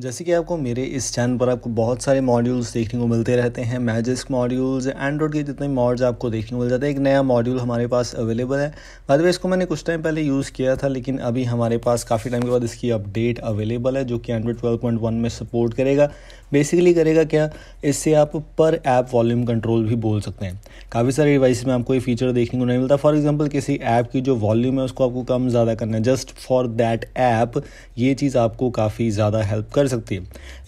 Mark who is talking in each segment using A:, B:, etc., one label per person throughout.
A: जैसे कि आपको मेरे इस चैनल पर आपको बहुत सारे मॉड्यूल्स देखने को मिलते रहते हैं मैजिस्क मॉड्यूल्स एंड्रॉइड के जितने मॉड्स आपको देखने को मिल जाते हैं एक नया मॉड्यूल हमारे पास अवेलेबल है बाद में इसको मैंने कुछ टाइम पहले यूज़ किया था लेकिन अभी हमारे पास काफ़ी टाइम के बाद इसकी अपडेट अवेलेबल है जो कि एंड्रॉइड ट्वेल्व में सपोर्ट करेगा बेसिकली करेगा क्या इससे आप पर ऐप वॉल्यूम कंट्रोल भी बोल सकते हैं काफ़ी सारे डिवाइस में आपको ये फीचर देखने को नहीं मिलता फॉर एग्जाम्पल किसी ऐप की जो वॉल्यूम है उसको आपको कम ज़्यादा करना है जस्ट फॉर दैट ऐप ये चीज़ आपको काफ़ी ज़्यादा हेल्प कर कर सकती है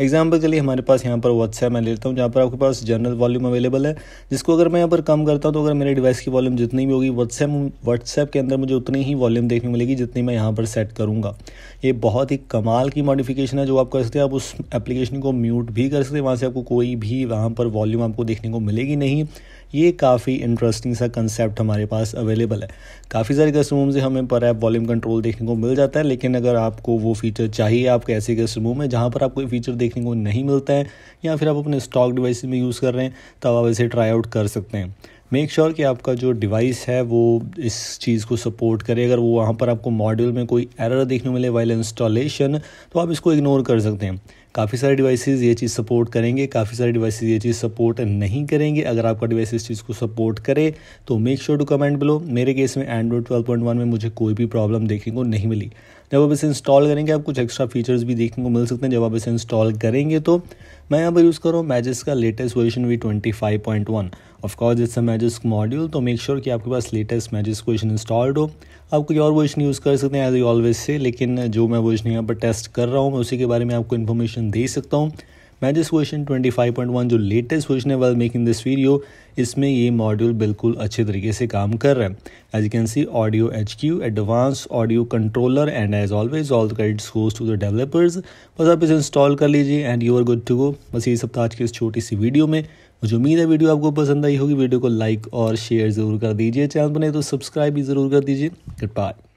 A: एग्जाम्पल के लिए हमारे पास यहाँ पर व्हाट्सएप मैं लेता हूँ जहाँ पर आपके पास जनरल वॉल्यूम अवेलेबल है जिसको अगर मैं यहाँ पर कम करता हूँ तो अगर मेरे डिवाइस की वॉल्यूम जितनी भी होगी व्हाट्सएप व्हाट्सएप के अंदर मुझे उतनी ही वॉल्यूम देखने मिलेगी जितनी मैं यहाँ पर सेट करूँगा ये बहुत ही कमाल की मॉडिफिकेशन है जो आप कर सकते हैं आप उस एप्लीकेशन को म्यूट भी कर सकते हैं वहाँ से आपको कोई भी वहाँ पर वॉल्यूम आपको देखने को मिलेगी नहीं ये काफ़ी इंटरेस्टिंग सा कंसेप्ट हमारे पास अवेलेबल है काफ़ी सारे कस्टमों से हमें पर ऐप वॉल्यूम कंट्रोल देखने को मिल जाता है लेकिन अगर आपको वो फीचर चाहिए आपके ऐसे कस्टमों में जहाँ यहाँ पर आपको ये फीचर देखने को नहीं मिलता है या फिर आप अपने स्टॉक डिवाइस में यूज़ कर रहे हैं तब आप इसे ट्राई आउट कर सकते हैं मेक श्योर sure कि आपका जो डिवाइस है वो इस चीज़ को सपोर्ट करे अगर वो वहाँ पर आपको मॉड्यूल में कोई एरर देखने मिले वाइल इंस्टॉलेशन तो आप इसको इग्नोर कर सकते हैं काफ़ी सारे डिवाइसेस ये चीज़ सपोर्ट करेंगे काफ़ी सारे डिवाइसेस ये चीज़ सपोर्ट नहीं करेंगे अगर आपका डिवाइस इस चीज़ को सपोर्ट करे तो make sure to comment below मेरे केस में एंड्रॉइड वन में मुझे कोई भी प्रॉब्लम देखने को नहीं मिली जब आप इसे इंस्टॉल करेंगे आप कुछ एक्स्ट्रा फीचर्स भी देखने को मिल सकते हैं जब आप इसे इंस्टॉल करेंगे तो मैं यहाँ पर यूज़ कर रहा हूँ मैजिस का latest version V twenty five point one of it's a Magisk module तो मेक श्योर sure कि आपके पास लेटेस्ट मैजिस्क क्वेश्चन इंस्टॉल्ड हो आप कोई और वर्जन यूज़ कर सकते हैं एज ऑलवेज से लेकिन जो मैं वर्जन यहाँ पर टेस्ट कर रहा हूँ मैं उसी के बारे में आपको इन्फॉर्मेशन दे सकता हूँ मैजिस वर्जन 25.1 जो लेटेस्ट वर्जन है वाल मेकिंग दिस वीडियो इसमें ये मॉड्यूल बिल्कुल अच्छे तरीके से काम कर रहा है as you can see audio H Q advanced audio controller and as always all the credits goes to the developers बस आप इसे इंस्टॉल कर लीजिए and you are good to go बस ये सब आज की इस छोटी सी वीडियो में मुझे उम्मीद है वीडियो आपको पसंद आई होगी वीडियो को लाइक और शेयर ज़रूर कर दीजिए चैनल बने तो सब्सक्राइब भी ज़रूर कर दीजिए गुड बाय